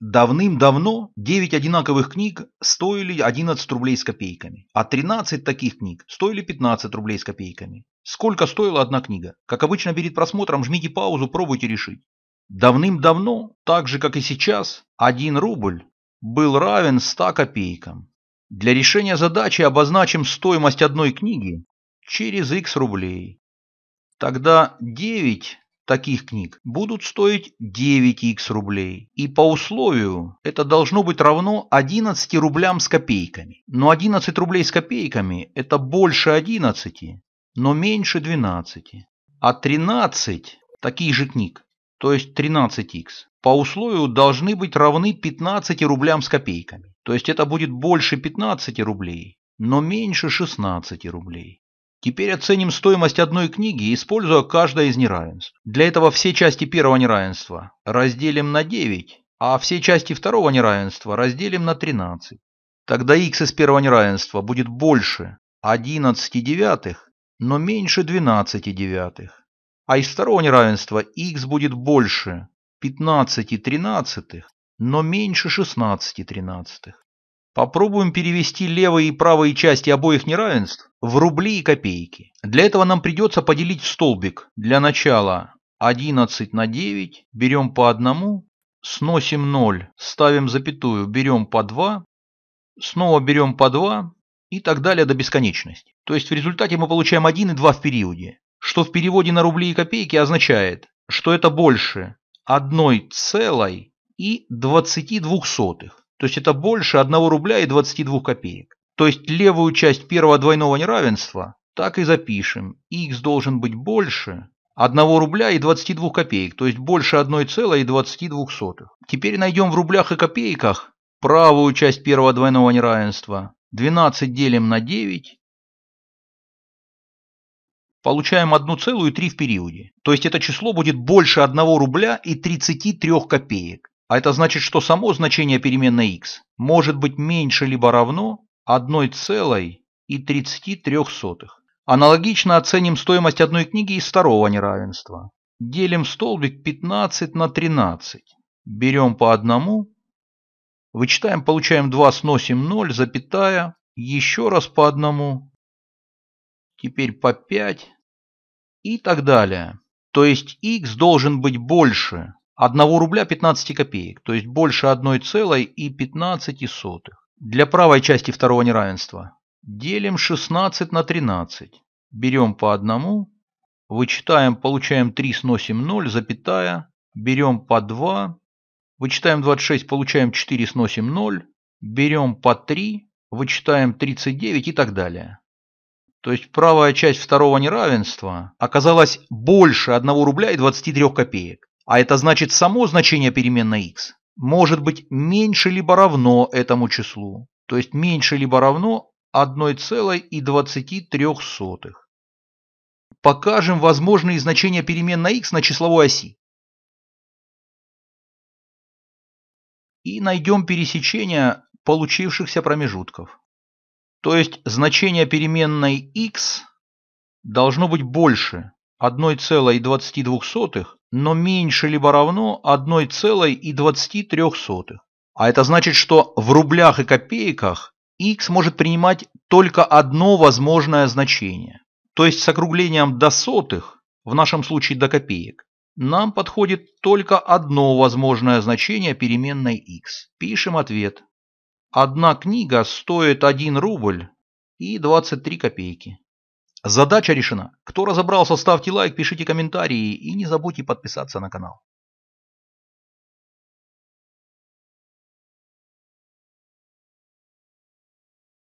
Давным-давно 9 одинаковых книг стоили 11 рублей с копейками, а 13 таких книг стоили 15 рублей с копейками. Сколько стоила одна книга? Как обычно перед просмотром жмите паузу, пробуйте решить. Давным-давно, так же как и сейчас, 1 рубль был равен 100 копейкам. Для решения задачи обозначим стоимость одной книги через x рублей. Тогда 9 таких книг будут стоить 9х рублей. И по условию это должно быть равно 11 рублям с копейками. Но 11 рублей с копейками – это больше 11, но меньше 12. А 13 таких же книг, то есть 13х, по условию должны быть равны 15 рублям с копейками. То есть это будет больше 15 рублей, но меньше 16 рублей. Теперь оценим стоимость одной книги, используя каждое из неравенств. Для этого все части первого неравенства разделим на 9, а все части второго неравенства разделим на 13. Тогда x из первого неравенства будет больше 11 девятых, но меньше 12 девятых. А из второго неравенства x будет больше 15 тринадцатых, но меньше 16 тринадцатых. Попробуем перевести левые и правые части обоих неравенств в рубли и копейки. Для этого нам придется поделить столбик. Для начала 11 на 9, берем по одному, сносим 0, ставим запятую, берем по 2, снова берем по 2 и так далее до бесконечности. То есть в результате мы получаем 1 и 2 в периоде, что в переводе на рубли и копейки означает, что это больше 1 целой и 22 сотых. То есть это больше 1 рубля и 22 копеек. То есть левую часть первого двойного неравенства так и запишем. x должен быть больше 1 рубля и 22 копеек, то есть больше 1,22. Теперь найдем в рублях и копейках правую часть первого двойного неравенства. 12 делим на 9. Получаем 1,3 в периоде. То есть это число будет больше 1 рубля и 33 копеек. А это значит, что само значение переменной x может быть меньше либо равно 1,33. Аналогично оценим стоимость одной книги из второго неравенства. Делим столбик 15 на 13. Берем по одному. Вычитаем, получаем 2, сносим 0, запятая. Еще раз по одному. Теперь по 5. И так далее. То есть x должен быть больше 1 рубля 15 копеек, то есть больше 1,15. Для правой части второго неравенства делим 16 на 13. Берем по одному, вычитаем, получаем 3, сносим 0, запятая, берем по 2, вычитаем 26, получаем 4, сносим 0, берем по 3, вычитаем 39 и так далее. То есть правая часть второго неравенства оказалась больше 1 рубля и 23 копеек. А это значит, само значение переменной x может быть меньше либо равно этому числу, то есть меньше либо равно 1,23. Покажем возможные значения переменной x на числовой оси. И найдем пересечение получившихся промежутков. То есть значение переменной x должно быть больше 1,22, но меньше либо равно 1,23. А это значит, что в рублях и копейках x может принимать только одно возможное значение. То есть с округлением до сотых, в нашем случае до копеек, нам подходит только одно возможное значение переменной x. Пишем ответ. Одна книга стоит 1 рубль и 23 копейки. Задача решена. Кто разобрался, ставьте лайк, пишите комментарии и не забудьте подписаться на канал.